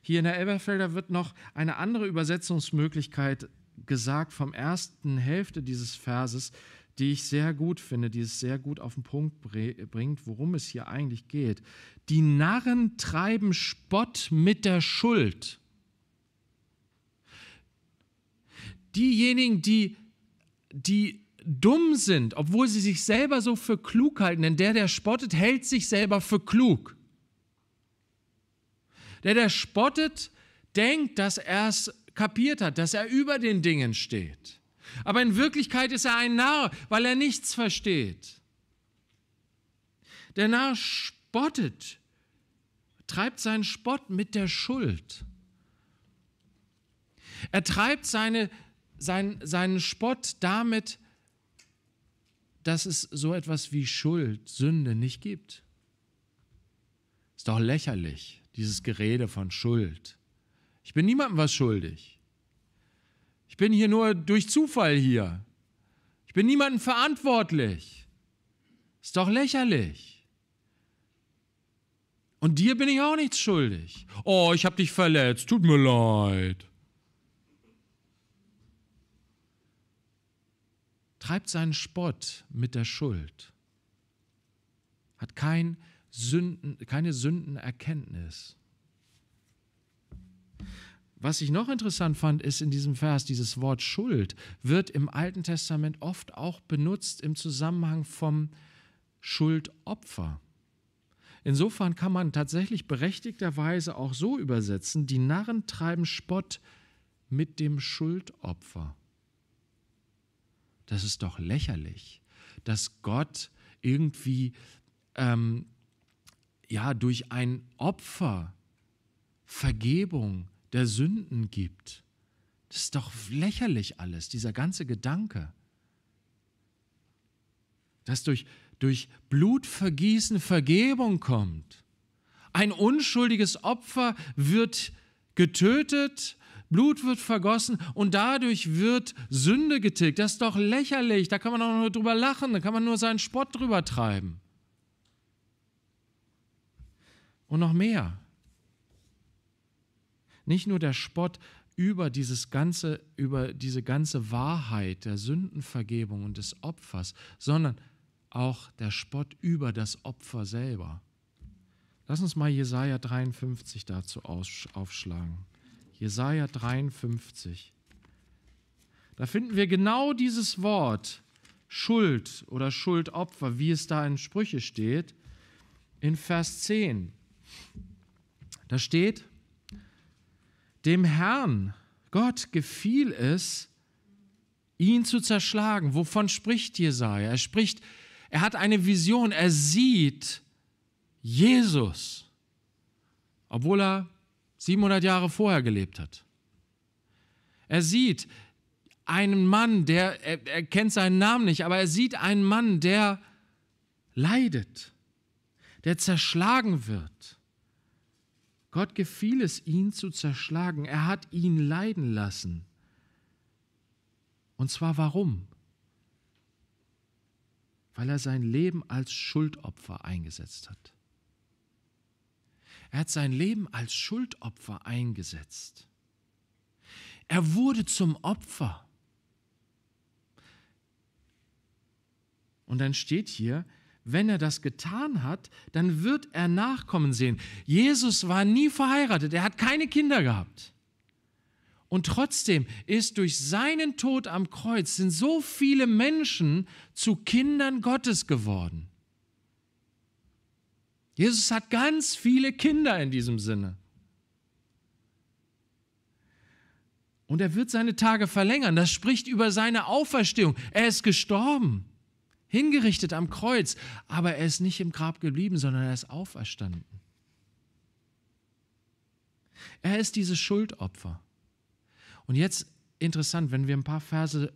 Hier in der Elberfelder wird noch eine andere Übersetzungsmöglichkeit gesagt vom ersten Hälfte dieses Verses, die ich sehr gut finde, die es sehr gut auf den Punkt bringt, worum es hier eigentlich geht. Die Narren treiben Spott mit der Schuld. diejenigen, die, die dumm sind, obwohl sie sich selber so für klug halten, denn der, der spottet, hält sich selber für klug. Der, der spottet, denkt, dass er es kapiert hat, dass er über den Dingen steht. Aber in Wirklichkeit ist er ein Narr, weil er nichts versteht. Der Narr spottet, treibt seinen Spott mit der Schuld. Er treibt seine sein, seinen Spott damit, dass es so etwas wie Schuld, Sünde nicht gibt. Ist doch lächerlich, dieses Gerede von Schuld. Ich bin niemandem was schuldig. Ich bin hier nur durch Zufall hier. Ich bin niemandem verantwortlich. Ist doch lächerlich. Und dir bin ich auch nichts schuldig. Oh, ich habe dich verletzt. Tut mir leid. treibt seinen Spott mit der Schuld, hat kein Sünden, keine Sündenerkenntnis. Was ich noch interessant fand, ist in diesem Vers, dieses Wort Schuld wird im Alten Testament oft auch benutzt im Zusammenhang vom Schuldopfer. Insofern kann man tatsächlich berechtigterweise auch so übersetzen, die Narren treiben Spott mit dem Schuldopfer das ist doch lächerlich, dass Gott irgendwie ähm, ja durch ein Opfer Vergebung der Sünden gibt. Das ist doch lächerlich alles, dieser ganze Gedanke. Dass durch, durch Blutvergießen Vergebung kommt. Ein unschuldiges Opfer wird getötet, Blut wird vergossen und dadurch wird Sünde getilgt. Das ist doch lächerlich. Da kann man auch nur drüber lachen. Da kann man nur seinen Spott drüber treiben. Und noch mehr. Nicht nur der Spott über, dieses ganze, über diese ganze Wahrheit der Sündenvergebung und des Opfers, sondern auch der Spott über das Opfer selber. Lass uns mal Jesaja 53 dazu aufschlagen. Jesaja 53. Da finden wir genau dieses Wort Schuld oder Schuldopfer, wie es da in Sprüche steht, in Vers 10. Da steht, dem Herrn, Gott gefiel es, ihn zu zerschlagen. Wovon spricht Jesaja? Er spricht, er hat eine Vision, er sieht Jesus, obwohl er 700 Jahre vorher gelebt hat. Er sieht einen Mann, der, er, er kennt seinen Namen nicht, aber er sieht einen Mann, der leidet, der zerschlagen wird. Gott gefiel es, ihn zu zerschlagen. Er hat ihn leiden lassen. Und zwar warum? Weil er sein Leben als Schuldopfer eingesetzt hat. Er hat sein Leben als Schuldopfer eingesetzt. Er wurde zum Opfer. Und dann steht hier, wenn er das getan hat, dann wird er Nachkommen sehen. Jesus war nie verheiratet, er hat keine Kinder gehabt. Und trotzdem ist durch seinen Tod am Kreuz sind so viele Menschen zu Kindern Gottes geworden. Jesus hat ganz viele Kinder in diesem Sinne. Und er wird seine Tage verlängern. Das spricht über seine Auferstehung. Er ist gestorben, hingerichtet am Kreuz, aber er ist nicht im Grab geblieben, sondern er ist auferstanden. Er ist dieses Schuldopfer. Und jetzt interessant, wenn wir ein paar Verse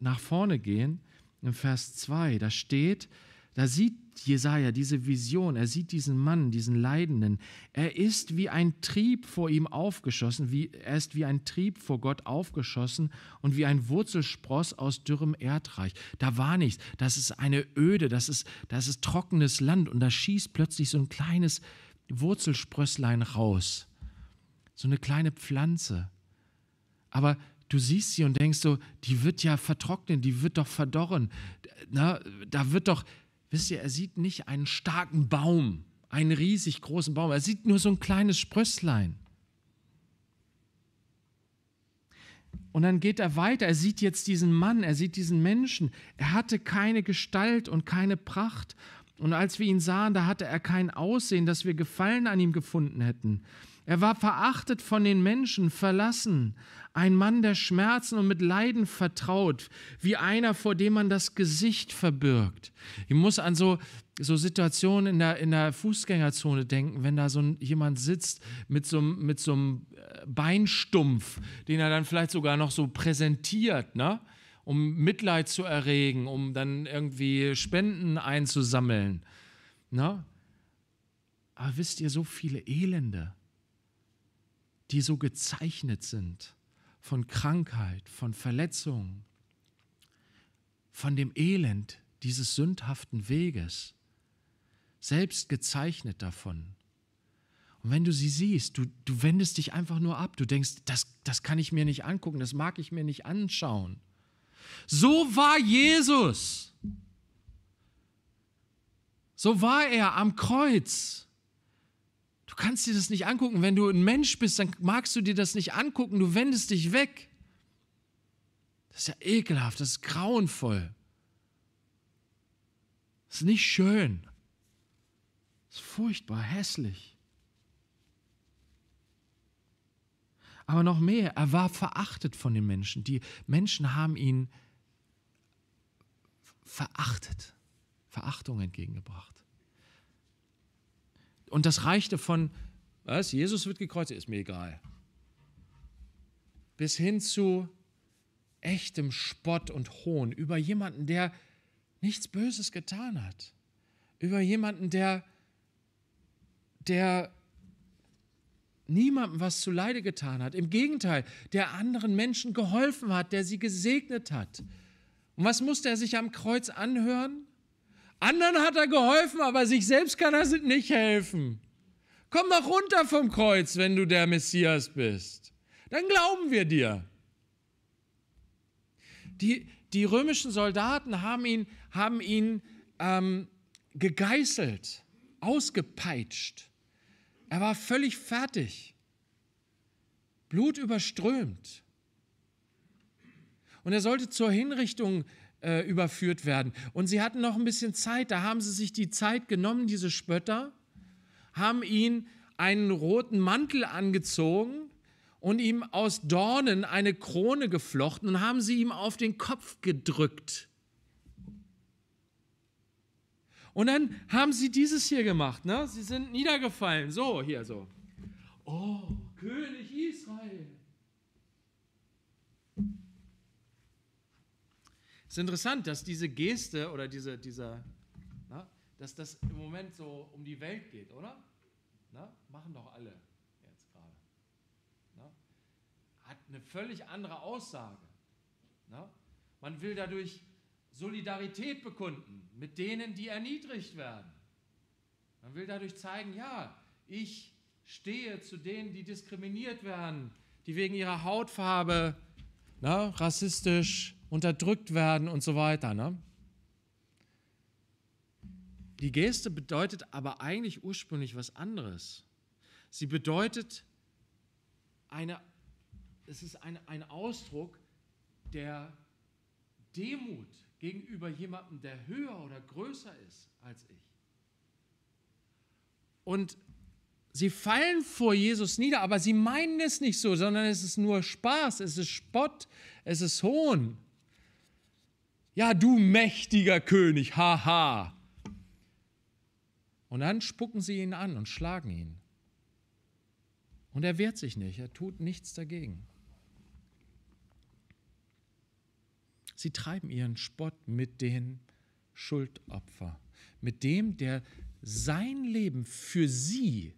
nach vorne gehen, im Vers 2, da steht, da sieht Jesaja diese Vision, er sieht diesen Mann, diesen Leidenden. Er ist wie ein Trieb vor ihm aufgeschossen, wie, er ist wie ein Trieb vor Gott aufgeschossen und wie ein Wurzelspross aus dürrem Erdreich. Da war nichts, das ist eine Öde, das ist, das ist trockenes Land und da schießt plötzlich so ein kleines Wurzelsprösslein raus. So eine kleine Pflanze. Aber du siehst sie und denkst so, die wird ja vertrocknen, die wird doch verdorren. Na, da wird doch, Wisst ihr, er sieht nicht einen starken Baum, einen riesig großen Baum, er sieht nur so ein kleines Sprösslein. Und dann geht er weiter, er sieht jetzt diesen Mann, er sieht diesen Menschen. Er hatte keine Gestalt und keine Pracht. Und als wir ihn sahen, da hatte er kein Aussehen, dass wir Gefallen an ihm gefunden hätten. Er war verachtet von den Menschen, verlassen, ein Mann der Schmerzen und mit Leiden vertraut, wie einer, vor dem man das Gesicht verbirgt. Ich muss an so, so Situationen in der, in der Fußgängerzone denken, wenn da so ein, jemand sitzt mit so, mit so einem äh, Beinstumpf, den er dann vielleicht sogar noch so präsentiert, ne? um Mitleid zu erregen, um dann irgendwie Spenden einzusammeln. Ne? Aber wisst ihr, so viele Elende die so gezeichnet sind von Krankheit, von Verletzung, von dem Elend dieses sündhaften Weges, selbst gezeichnet davon. Und wenn du sie siehst, du, du wendest dich einfach nur ab, du denkst, das, das kann ich mir nicht angucken, das mag ich mir nicht anschauen. So war Jesus. So war er am Kreuz. Du kannst dir das nicht angucken. Wenn du ein Mensch bist, dann magst du dir das nicht angucken. Du wendest dich weg. Das ist ja ekelhaft, das ist grauenvoll. Das ist nicht schön. Das ist furchtbar, hässlich. Aber noch mehr, er war verachtet von den Menschen. Die Menschen haben ihn verachtet, Verachtung entgegengebracht. Und das reichte von, was, Jesus wird gekreuzigt, ist mir egal. Bis hin zu echtem Spott und Hohn über jemanden, der nichts Böses getan hat. Über jemanden, der, der niemandem was zu Leide getan hat. Im Gegenteil, der anderen Menschen geholfen hat, der sie gesegnet hat. Und was musste er sich am Kreuz anhören? Anderen hat er geholfen, aber sich selbst kann er nicht helfen. Komm doch runter vom Kreuz, wenn du der Messias bist. Dann glauben wir dir. Die, die römischen Soldaten haben ihn, haben ihn ähm, gegeißelt, ausgepeitscht. Er war völlig fertig, blutüberströmt. Und er sollte zur Hinrichtung äh, überführt werden. Und sie hatten noch ein bisschen Zeit, da haben sie sich die Zeit genommen, diese Spötter, haben ihn einen roten Mantel angezogen und ihm aus Dornen eine Krone geflochten und haben sie ihm auf den Kopf gedrückt. Und dann haben sie dieses hier gemacht, ne? Sie sind niedergefallen, so hier so. Oh, König Israel. ist interessant, dass diese Geste oder diese, dieser, na, dass das im Moment so um die Welt geht, oder? Na, machen doch alle jetzt gerade. Hat eine völlig andere Aussage. Na? Man will dadurch Solidarität bekunden mit denen, die erniedrigt werden. Man will dadurch zeigen, ja, ich stehe zu denen, die diskriminiert werden, die wegen ihrer Hautfarbe na, rassistisch unterdrückt werden und so weiter. Ne? Die Geste bedeutet aber eigentlich ursprünglich was anderes. Sie bedeutet eine, es ist ein, ein Ausdruck der Demut gegenüber jemandem, der höher oder größer ist als ich. Und sie fallen vor Jesus nieder, aber sie meinen es nicht so, sondern es ist nur Spaß, es ist Spott, es ist Hohn. Ja, du mächtiger König, haha. Und dann spucken sie ihn an und schlagen ihn. Und er wehrt sich nicht, er tut nichts dagegen. Sie treiben ihren Spott mit den Schuldopfer, mit dem, der sein Leben für sie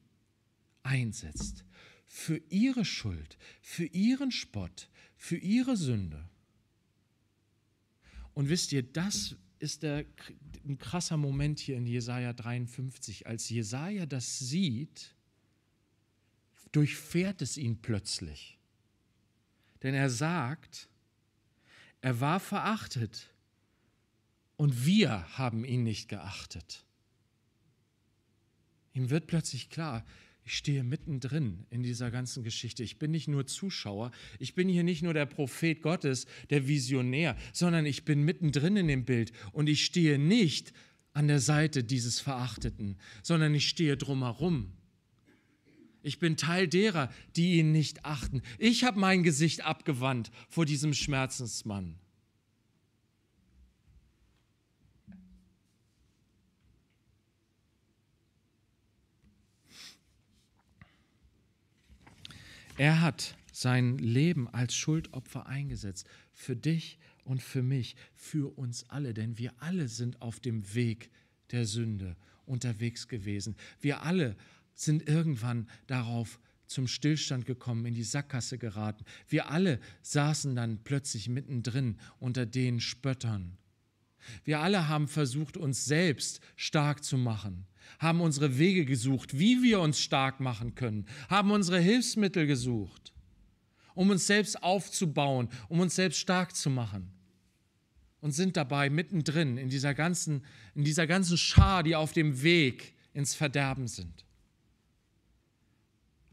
einsetzt, für ihre Schuld, für ihren Spott, für ihre Sünde. Und wisst ihr, das ist der, ein krasser Moment hier in Jesaja 53. Als Jesaja das sieht, durchfährt es ihn plötzlich. Denn er sagt, er war verachtet und wir haben ihn nicht geachtet. Ihm wird plötzlich klar, ich stehe mittendrin in dieser ganzen Geschichte. Ich bin nicht nur Zuschauer, ich bin hier nicht nur der Prophet Gottes, der Visionär, sondern ich bin mittendrin in dem Bild und ich stehe nicht an der Seite dieses Verachteten, sondern ich stehe drumherum. Ich bin Teil derer, die ihn nicht achten. Ich habe mein Gesicht abgewandt vor diesem Schmerzensmann. Er hat sein Leben als Schuldopfer eingesetzt für dich und für mich, für uns alle, denn wir alle sind auf dem Weg der Sünde unterwegs gewesen. Wir alle sind irgendwann darauf zum Stillstand gekommen, in die Sackgasse geraten. Wir alle saßen dann plötzlich mittendrin unter den Spöttern. Wir alle haben versucht, uns selbst stark zu machen haben unsere Wege gesucht, wie wir uns stark machen können, haben unsere Hilfsmittel gesucht, um uns selbst aufzubauen, um uns selbst stark zu machen. Und sind dabei mittendrin in dieser ganzen, in dieser ganzen Schar, die auf dem Weg ins Verderben sind.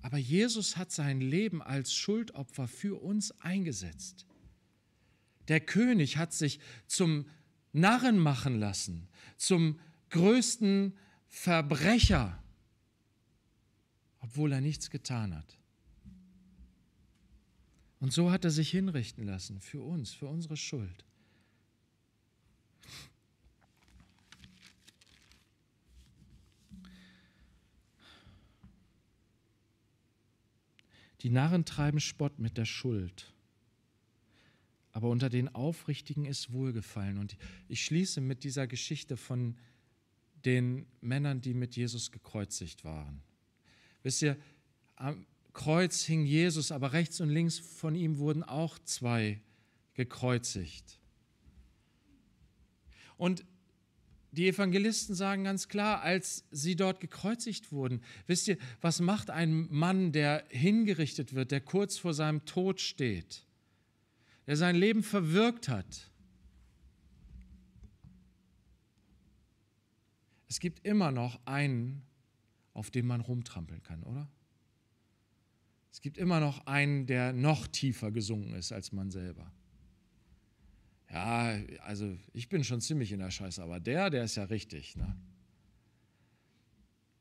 Aber Jesus hat sein Leben als Schuldopfer für uns eingesetzt. Der König hat sich zum Narren machen lassen, zum größten Verbrecher, obwohl er nichts getan hat. Und so hat er sich hinrichten lassen für uns, für unsere Schuld. Die Narren treiben Spott mit der Schuld, aber unter den Aufrichtigen ist Wohlgefallen. Und ich schließe mit dieser Geschichte von den Männern, die mit Jesus gekreuzigt waren. Wisst ihr, am Kreuz hing Jesus, aber rechts und links von ihm wurden auch zwei gekreuzigt. Und die Evangelisten sagen ganz klar, als sie dort gekreuzigt wurden, wisst ihr, was macht ein Mann, der hingerichtet wird, der kurz vor seinem Tod steht, der sein Leben verwirkt hat? Es gibt immer noch einen, auf dem man rumtrampeln kann, oder? Es gibt immer noch einen, der noch tiefer gesunken ist als man selber. Ja, also ich bin schon ziemlich in der Scheiße, aber der, der ist ja richtig. Ne?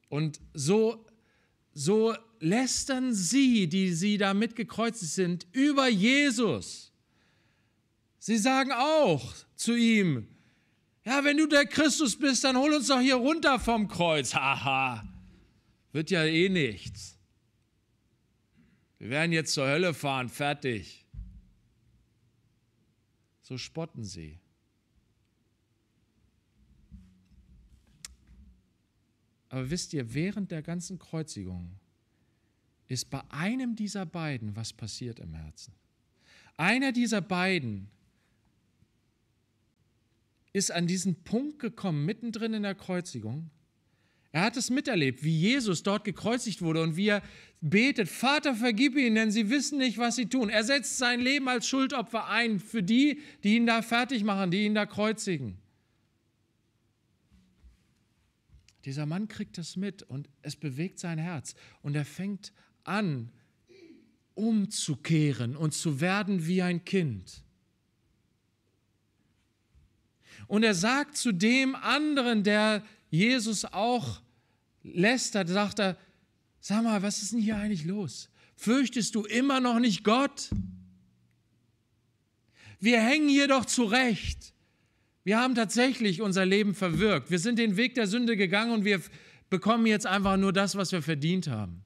Und so, so lästern sie, die sie da mitgekreuzigt sind, über Jesus. Sie sagen auch zu ihm, ja, wenn du der Christus bist, dann hol uns doch hier runter vom Kreuz. Haha. Wird ja eh nichts. Wir werden jetzt zur Hölle fahren, fertig. So spotten sie. Aber wisst ihr, während der ganzen Kreuzigung ist bei einem dieser beiden was passiert im Herzen. Einer dieser beiden ist an diesen Punkt gekommen, mittendrin in der Kreuzigung. Er hat es miterlebt, wie Jesus dort gekreuzigt wurde und wie er betet, Vater, vergib ihnen, denn sie wissen nicht, was sie tun. Er setzt sein Leben als Schuldopfer ein für die, die ihn da fertig machen, die ihn da kreuzigen. Dieser Mann kriegt das mit und es bewegt sein Herz und er fängt an, umzukehren und zu werden wie ein Kind. Und er sagt zu dem anderen, der Jesus auch lästert, sagt er, sag mal, was ist denn hier eigentlich los? Fürchtest du immer noch nicht Gott? Wir hängen hier doch zurecht. Wir haben tatsächlich unser Leben verwirkt. Wir sind den Weg der Sünde gegangen und wir bekommen jetzt einfach nur das, was wir verdient haben.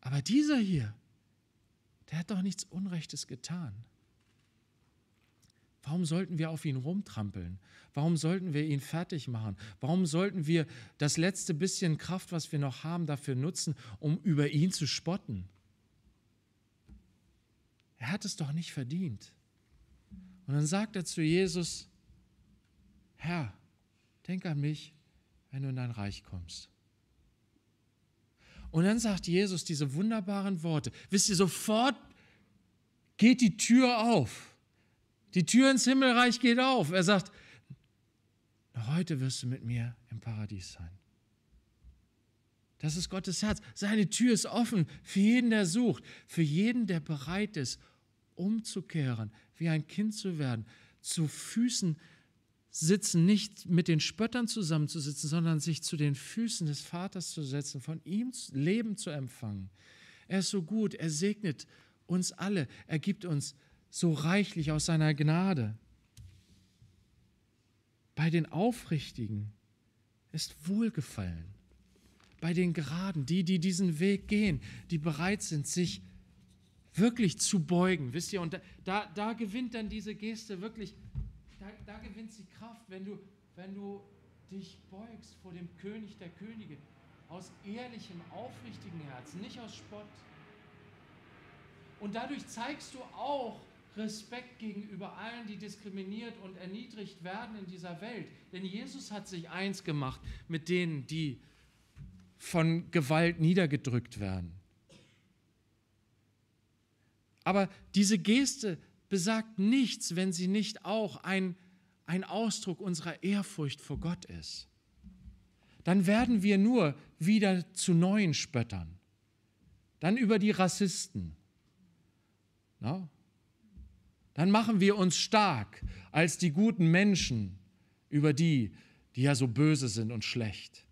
Aber dieser hier, der hat doch nichts Unrechtes getan. Warum sollten wir auf ihn rumtrampeln? Warum sollten wir ihn fertig machen? Warum sollten wir das letzte bisschen Kraft, was wir noch haben, dafür nutzen, um über ihn zu spotten? Er hat es doch nicht verdient. Und dann sagt er zu Jesus, Herr, denk an mich, wenn du in dein Reich kommst. Und dann sagt Jesus diese wunderbaren Worte. Wisst ihr, sofort geht die Tür auf. Die Tür ins Himmelreich geht auf. Er sagt, heute wirst du mit mir im Paradies sein. Das ist Gottes Herz. Seine Tür ist offen für jeden, der sucht, für jeden, der bereit ist, umzukehren, wie ein Kind zu werden, zu Füßen sitzen, nicht mit den Spöttern zusammenzusitzen, sondern sich zu den Füßen des Vaters zu setzen, von ihm Leben zu empfangen. Er ist so gut, er segnet uns alle, er gibt uns so reichlich aus seiner Gnade. Bei den Aufrichtigen ist Wohlgefallen. Bei den Geraden, die, die diesen Weg gehen, die bereit sind, sich wirklich zu beugen, wisst ihr? Und da, da, gewinnt dann diese Geste wirklich, da, da gewinnt sie Kraft, wenn du, wenn du dich beugst vor dem König der Könige, aus ehrlichem, aufrichtigen Herzen, nicht aus Spott. Und dadurch zeigst du auch, Respekt gegenüber allen, die diskriminiert und erniedrigt werden in dieser Welt. Denn Jesus hat sich eins gemacht mit denen, die von Gewalt niedergedrückt werden. Aber diese Geste besagt nichts, wenn sie nicht auch ein, ein Ausdruck unserer Ehrfurcht vor Gott ist. Dann werden wir nur wieder zu neuen Spöttern. Dann über die Rassisten. No? Dann machen wir uns stark als die guten Menschen über die, die ja so böse sind und schlecht.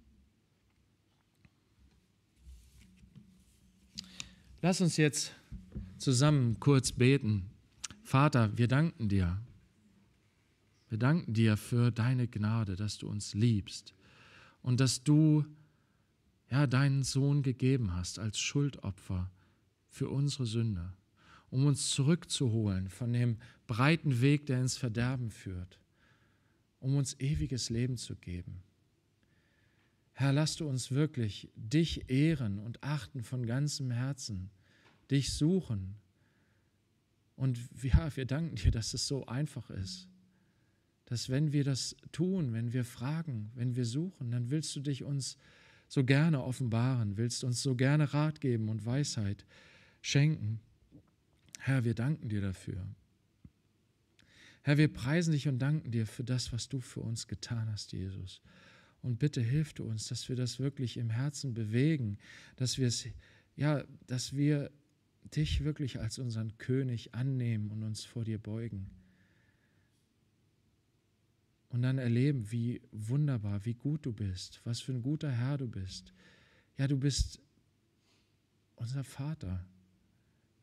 Lass uns jetzt zusammen kurz beten. Vater, wir danken dir. Wir danken dir für deine Gnade, dass du uns liebst und dass du ja deinen Sohn gegeben hast als Schuldopfer für unsere Sünde um uns zurückzuholen von dem breiten Weg, der ins Verderben führt, um uns ewiges Leben zu geben. Herr, lass du uns wirklich dich ehren und achten von ganzem Herzen, dich suchen. Und ja, wir danken dir, dass es so einfach ist, dass wenn wir das tun, wenn wir fragen, wenn wir suchen, dann willst du dich uns so gerne offenbaren, willst uns so gerne Rat geben und Weisheit schenken. Herr, wir danken dir dafür. Herr, wir preisen dich und danken dir für das, was du für uns getan hast, Jesus. Und bitte hilf du uns, dass wir das wirklich im Herzen bewegen, dass wir es, ja, dass wir dich wirklich als unseren König annehmen und uns vor dir beugen. Und dann erleben, wie wunderbar, wie gut du bist, was für ein guter Herr du bist. Ja, du bist unser Vater.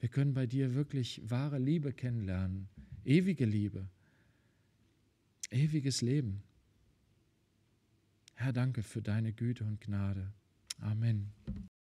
Wir können bei dir wirklich wahre Liebe kennenlernen, ewige Liebe, ewiges Leben. Herr, danke für deine Güte und Gnade. Amen.